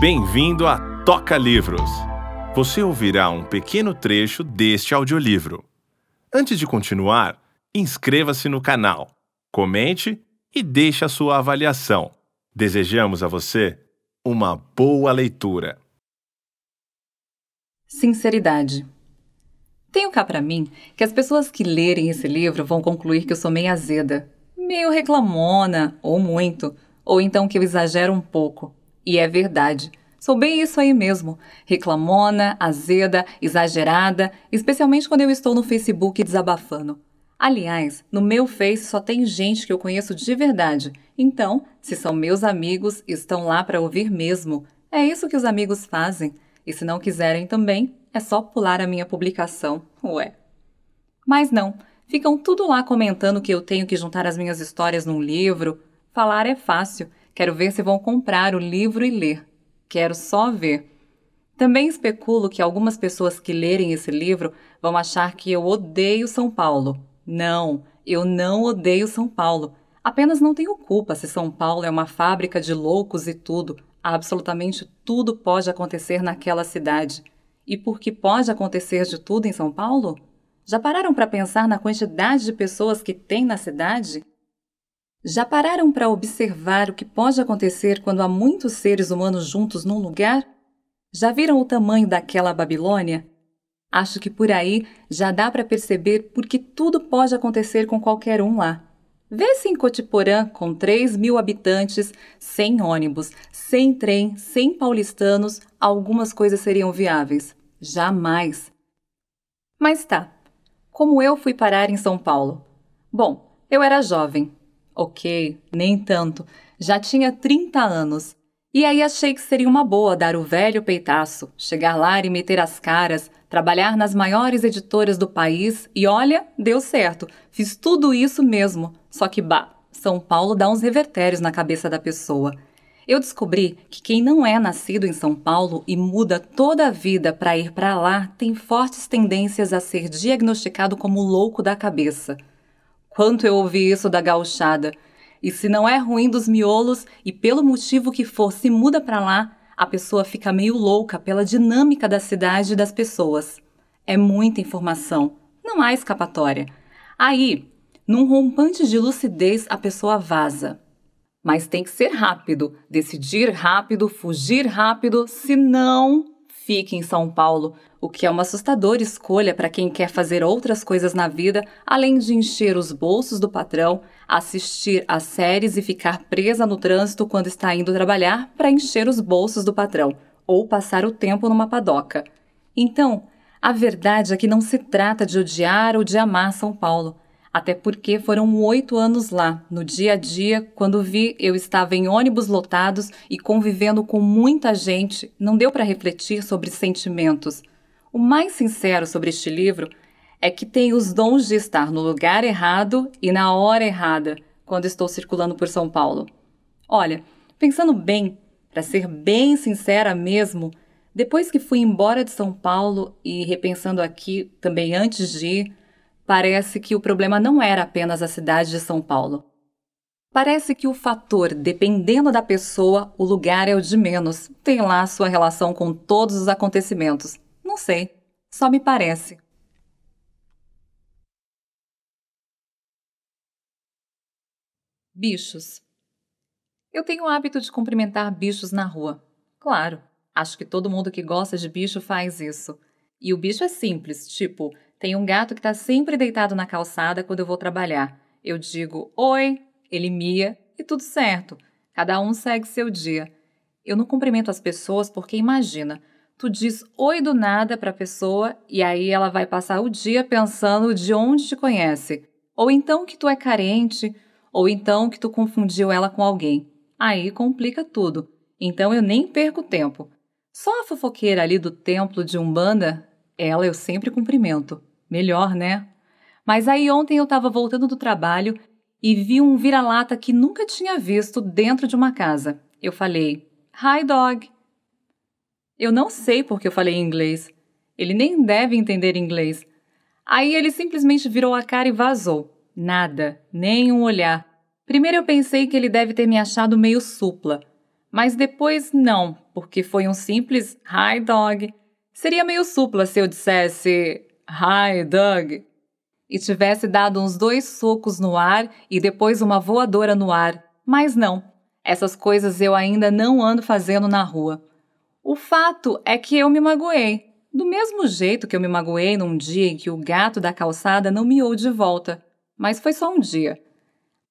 Bem-vindo a Toca Livros. Você ouvirá um pequeno trecho deste audiolivro. Antes de continuar, inscreva-se no canal, comente e deixe a sua avaliação. Desejamos a você uma boa leitura. Sinceridade. Tenho cá para mim que as pessoas que lerem esse livro vão concluir que eu sou meio azeda, meio reclamona, ou muito, ou então que eu exagero um pouco. E é verdade. Sou bem isso aí mesmo. Reclamona, azeda, exagerada, especialmente quando eu estou no Facebook desabafando. Aliás, no meu Face só tem gente que eu conheço de verdade. Então, se são meus amigos, estão lá para ouvir mesmo. É isso que os amigos fazem. E se não quiserem também, é só pular a minha publicação. Ué. Mas não, ficam tudo lá comentando que eu tenho que juntar as minhas histórias num livro. Falar é fácil Quero ver se vão comprar o livro e ler. Quero só ver. Também especulo que algumas pessoas que lerem esse livro vão achar que eu odeio São Paulo. Não, eu não odeio São Paulo. Apenas não tenho culpa se São Paulo é uma fábrica de loucos e tudo. Absolutamente tudo pode acontecer naquela cidade. E por que pode acontecer de tudo em São Paulo? Já pararam para pensar na quantidade de pessoas que tem na cidade? Já pararam para observar o que pode acontecer quando há muitos seres humanos juntos num lugar? Já viram o tamanho daquela Babilônia? Acho que por aí já dá para perceber porque tudo pode acontecer com qualquer um lá. Vê-se em Cotiporã, com 3 mil habitantes, sem ônibus, sem trem, sem paulistanos, algumas coisas seriam viáveis. Jamais! Mas tá, como eu fui parar em São Paulo? Bom, eu era jovem, Ok, nem tanto. Já tinha 30 anos. E aí achei que seria uma boa dar o velho peitaço, chegar lá e meter as caras, trabalhar nas maiores editoras do país e olha, deu certo. Fiz tudo isso mesmo. Só que bah, São Paulo dá uns revertérios na cabeça da pessoa. Eu descobri que quem não é nascido em São Paulo e muda toda a vida para ir para lá tem fortes tendências a ser diagnosticado como louco da cabeça. Quanto eu ouvi isso da gauchada. E se não é ruim dos miolos e pelo motivo que for se muda para lá, a pessoa fica meio louca pela dinâmica da cidade e das pessoas. É muita informação, não há escapatória. Aí, num rompante de lucidez, a pessoa vaza. Mas tem que ser rápido, decidir rápido, fugir rápido, senão fique em São Paulo, o que é uma assustadora escolha para quem quer fazer outras coisas na vida além de encher os bolsos do patrão, assistir a séries e ficar presa no trânsito quando está indo trabalhar para encher os bolsos do patrão ou passar o tempo numa padoca. Então, a verdade é que não se trata de odiar ou de amar São Paulo. Até porque foram oito anos lá, no dia a dia, quando vi eu estava em ônibus lotados e convivendo com muita gente, não deu para refletir sobre sentimentos. O mais sincero sobre este livro é que tem os dons de estar no lugar errado e na hora errada quando estou circulando por São Paulo. Olha, pensando bem, para ser bem sincera mesmo, depois que fui embora de São Paulo e repensando aqui também antes de ir, parece que o problema não era apenas a cidade de São Paulo. Parece que o fator, dependendo da pessoa, o lugar é o de menos. Tem lá sua relação com todos os acontecimentos. Não sei, só me parece. Bichos. Eu tenho o hábito de cumprimentar bichos na rua. Claro, acho que todo mundo que gosta de bicho faz isso. E o bicho é simples, tipo, tem um gato que está sempre deitado na calçada quando eu vou trabalhar. Eu digo oi, ele mia e tudo certo. Cada um segue seu dia. Eu não cumprimento as pessoas porque imagina, tu diz oi do nada para a pessoa e aí ela vai passar o dia pensando de onde te conhece. Ou então que tu é carente, ou então que tu confundiu ela com alguém. Aí complica tudo. Então eu nem perco tempo. Só a fofoqueira ali do templo de Umbanda, ela eu sempre cumprimento. Melhor, né? Mas aí ontem eu estava voltando do trabalho e vi um vira-lata que nunca tinha visto dentro de uma casa. Eu falei, Hi, dog. Eu não sei porque eu falei em inglês. Ele nem deve entender inglês. Aí ele simplesmente virou a cara e vazou. Nada, nem um olhar. Primeiro eu pensei que ele deve ter me achado meio supla, mas depois não, porque foi um simples hi dog. Seria meio supla se eu dissesse Hi, Doug! E tivesse dado uns dois socos no ar e depois uma voadora no ar. Mas não, essas coisas eu ainda não ando fazendo na rua. O fato é que eu me magoei, do mesmo jeito que eu me magoei num dia em que o gato da calçada não miou de volta, mas foi só um dia.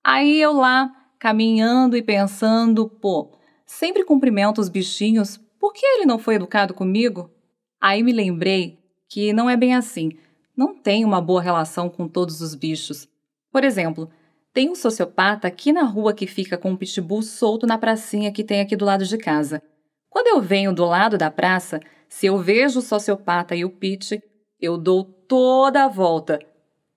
Aí eu lá, caminhando e pensando, pô, sempre cumprimento os bichinhos, por que ele não foi educado comigo? Aí me lembrei que não é bem assim. Não tem uma boa relação com todos os bichos. Por exemplo, tem um sociopata aqui na rua que fica com um pitbull solto na pracinha que tem aqui do lado de casa. Quando eu venho do lado da praça, se eu vejo o sociopata e o pit, eu dou toda a volta.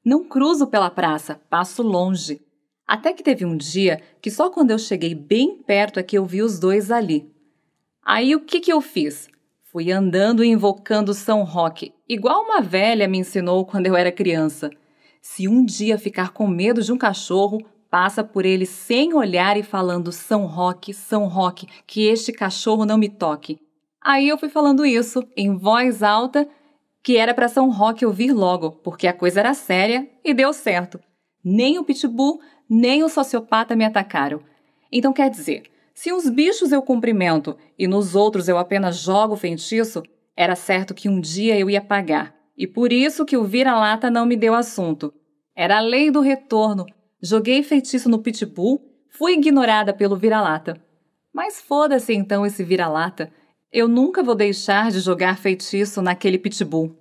Não cruzo pela praça, passo longe. Até que teve um dia que só quando eu cheguei bem perto é que eu vi os dois ali. Aí o que, que eu fiz? Fui andando invocando São Roque, igual uma velha me ensinou quando eu era criança. Se um dia ficar com medo de um cachorro, passa por ele sem olhar e falando São Roque, São Roque, que este cachorro não me toque. Aí eu fui falando isso em voz alta, que era para São Roque ouvir logo, porque a coisa era séria e deu certo. Nem o pitbull, nem o sociopata me atacaram. Então quer dizer, se uns bichos eu cumprimento e nos outros eu apenas jogo feitiço, era certo que um dia eu ia pagar, e por isso que o vira-lata não me deu assunto. Era a lei do retorno. Joguei feitiço no pitbull, fui ignorada pelo vira-lata. Mas foda-se então esse vira-lata. Eu nunca vou deixar de jogar feitiço naquele pitbull.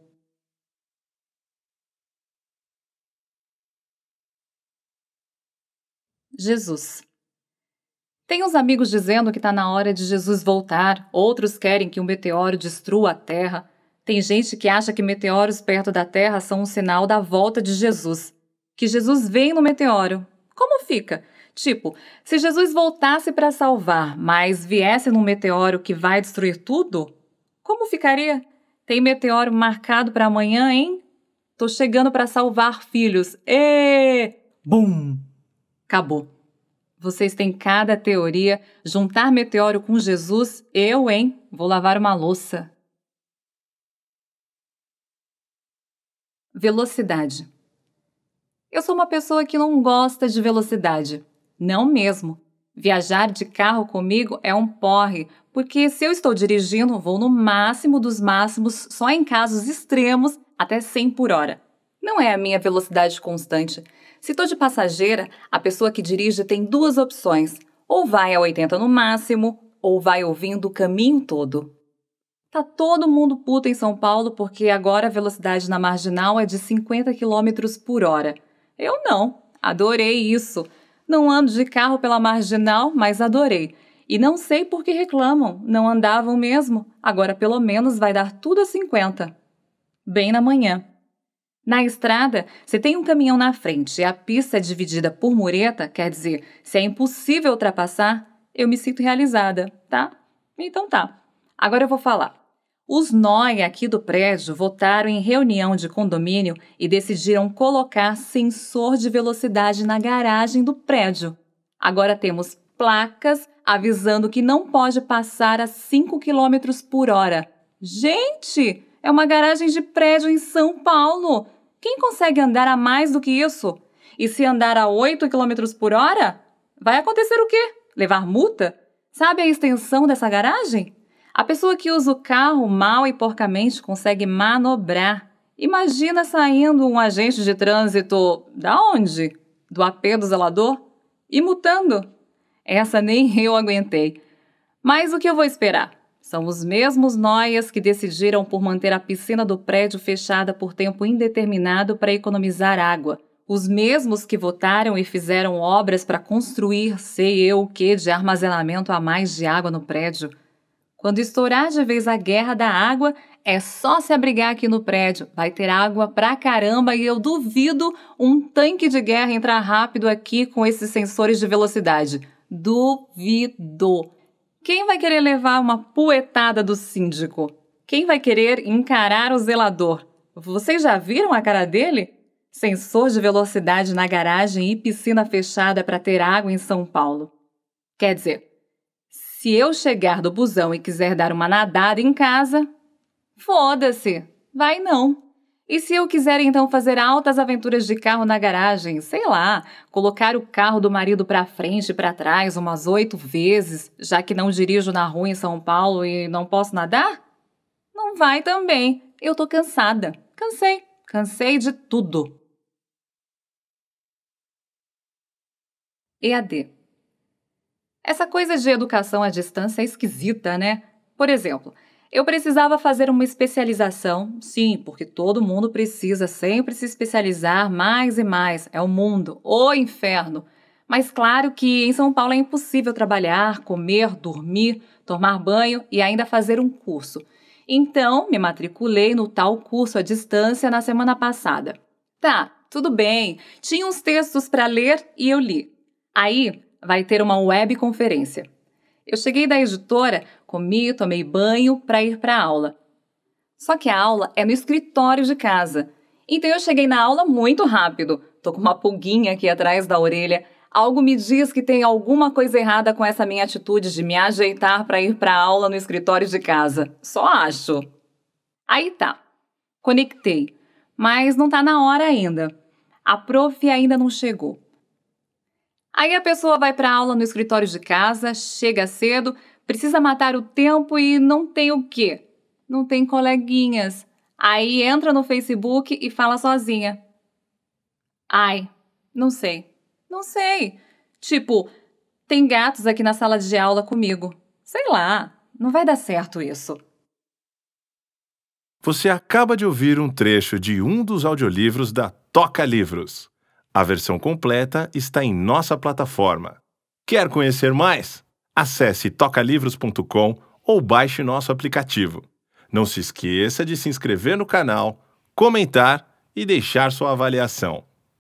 Jesus tem uns amigos dizendo que está na hora de Jesus voltar, outros querem que um meteoro destrua a Terra. Tem gente que acha que meteoros perto da Terra são um sinal da volta de Jesus, que Jesus vem no meteoro. Como fica? Tipo, se Jesus voltasse para salvar, mas viesse num meteoro que vai destruir tudo, como ficaria? Tem meteoro marcado para amanhã, hein? Tô chegando para salvar filhos. E bum! Acabou. Vocês têm cada teoria. Juntar meteoro com Jesus, eu, hein? Vou lavar uma louça. Velocidade. Eu sou uma pessoa que não gosta de velocidade. Não mesmo. Viajar de carro comigo é um porre, porque se eu estou dirigindo, vou no máximo dos máximos, só em casos extremos, até 100 por hora. Não é a minha velocidade constante. Se tô de passageira, a pessoa que dirige tem duas opções: ou vai a 80 no máximo, ou vai ouvindo o caminho todo. Tá todo mundo puto em São Paulo porque agora a velocidade na marginal é de 50 km por hora. Eu não, adorei isso. Não ando de carro pela marginal, mas adorei. E não sei por que reclamam, não andavam mesmo. Agora pelo menos vai dar tudo a 50. Bem na manhã. Na estrada, se tem um caminhão na frente e a pista é dividida por mureta, quer dizer, se é impossível ultrapassar, eu me sinto realizada, tá? Então tá. Agora eu vou falar. Os NOI aqui do prédio votaram em reunião de condomínio e decidiram colocar sensor de velocidade na garagem do prédio. Agora temos placas avisando que não pode passar a 5 km por hora. Gente! É uma garagem de prédio em São Paulo. Quem consegue andar a mais do que isso? E se andar a 8 km por hora, vai acontecer o quê? Levar multa? Sabe a extensão dessa garagem? A pessoa que usa o carro mal e porcamente consegue manobrar. Imagina saindo um agente de trânsito da onde? Do AP do zelador? E mutando? Essa nem eu aguentei. Mas o que eu vou esperar? São os mesmos noias que decidiram por manter a piscina do prédio fechada por tempo indeterminado para economizar água. Os mesmos que votaram e fizeram obras para construir sei eu o que de armazenamento a mais de água no prédio. Quando estourar de vez a guerra da água, é só se abrigar aqui no prédio. Vai ter água pra caramba e eu duvido um tanque de guerra entrar rápido aqui com esses sensores de velocidade. Duvido. Quem vai querer levar uma poetada do síndico? Quem vai querer encarar o zelador? Vocês já viram a cara dele? Sensor de velocidade na garagem e piscina fechada para ter água em São Paulo. Quer dizer, se eu chegar do busão e quiser dar uma nadada em casa, foda-se, vai não. E se eu quiser então fazer altas aventuras de carro na garagem, sei lá, colocar o carro do marido para frente e para trás umas oito vezes, já que não dirijo na rua em São Paulo e não posso nadar? Não vai também. Eu tô cansada. Cansei. Cansei de tudo. EAD. Essa coisa de educação à distância é esquisita, né? Por exemplo, eu precisava fazer uma especialização, sim, porque todo mundo precisa sempre se especializar mais e mais. É o mundo, o inferno. Mas claro que em São Paulo é impossível trabalhar, comer, dormir, tomar banho e ainda fazer um curso. Então, me matriculei no tal curso à distância na semana passada. Tá, tudo bem. Tinha uns textos para ler e eu li. Aí vai ter uma webconferência. Eu cheguei da editora Comi, tomei banho para ir para a aula. Só que a aula é no escritório de casa. Então eu cheguei na aula muito rápido. Tô com uma pulguinha aqui atrás da orelha. Algo me diz que tem alguma coisa errada com essa minha atitude de me ajeitar para ir para a aula no escritório de casa. Só acho. Aí tá. Conectei. Mas não tá na hora ainda. A prof ainda não chegou. Aí a pessoa vai para aula no escritório de casa, chega cedo, precisa matar o tempo e não tem o quê? Não tem coleguinhas. Aí entra no Facebook e fala sozinha. Ai, não sei. Não sei. Tipo, tem gatos aqui na sala de aula comigo. Sei lá, não vai dar certo isso. Você acaba de ouvir um trecho de um dos audiolivros da Toca Livros. A versão completa está em nossa plataforma. Quer conhecer mais? Acesse tocalivros.com ou baixe nosso aplicativo. Não se esqueça de se inscrever no canal, comentar e deixar sua avaliação.